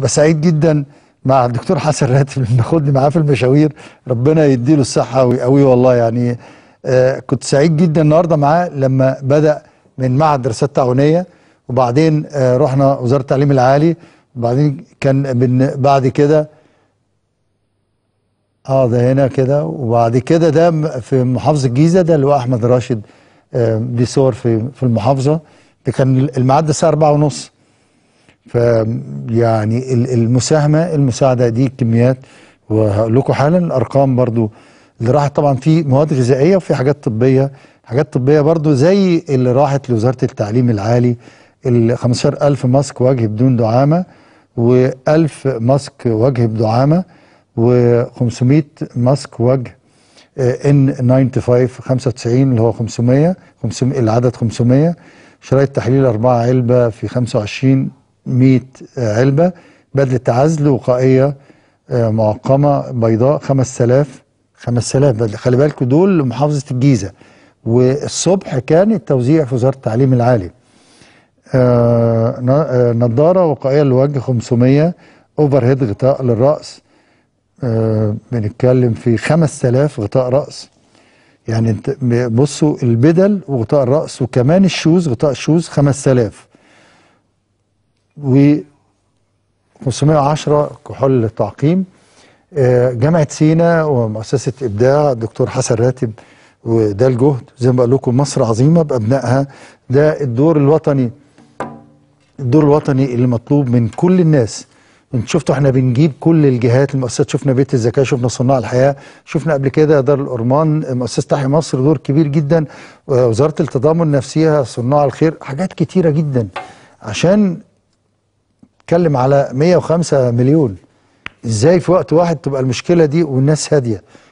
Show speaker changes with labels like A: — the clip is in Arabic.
A: بسعيد جدا مع الدكتور حسن راتب اللي بناخدني معاه في المشاوير ربنا يديله الصحه ويقويه والله يعني آه كنت سعيد جدا النهارده معاه لما بدا من معهد دراسات تعاونيه وبعدين آه رحنا وزاره التعليم العالي وبعدين كان من بعد كده اه ده هنا كده وبعد كده ده في محافظه الجيزه ده اللي هو احمد راشد آه دي صور في في المحافظه ده كان الميعاد الساعه 4:30 فيعني المساهمه المساعده دي كميات وهقول لكم حالا الارقام برضو اللي راحت طبعا في مواد غذائيه وفي حاجات طبيه حاجات طبيه برضو زي اللي راحت لوزاره التعليم العالي ال 15000 ماسك وجه بدون دعامه و1000 ماسك وجه بدعامه و500 ماسك وجه آه، ان 95 95 اللي هو 500 500 العدد 500 شرايط تحليل 4 علبه في 25 100 علبة بدلة عزل وقائية آه، معقمة بيضاء 5000 5000 بدلة خلي بالكم دول محافظة الجيزة والصبح كان التوزيع في وزارة التعليم العالي آه، آه، نظارة وقائية للوجه 500 اوفر هيد غطاء للرأس بنتكلم في 5000 غطاء رأس يعني بصوا البدل وغطاء الرأس وكمان الشوز غطاء الشوز 5000 و 510 كحول تعقيم آه، جامعة سينا ومؤسسة إبداع دكتور حسن راتب وده الجهد زي ما بقول لكم مصر عظيمة بأبنائها ده الدور الوطني الدور الوطني اللي مطلوب من كل الناس انت شفتوا احنا بنجيب كل الجهات المؤسسات شفنا بيت الزكاه شفنا صناع الحياه شفنا قبل كده دار الارمان مؤسسه تحيا مصر دور كبير جدا آه، وزاره التضامن نفسيها صناع الخير حاجات كتيره جدا عشان بتتكلم على 105 مليون ازاي في وقت واحد تبقى المشكله دي والناس هاديه